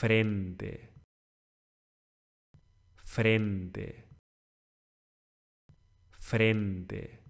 frente, frente, frente.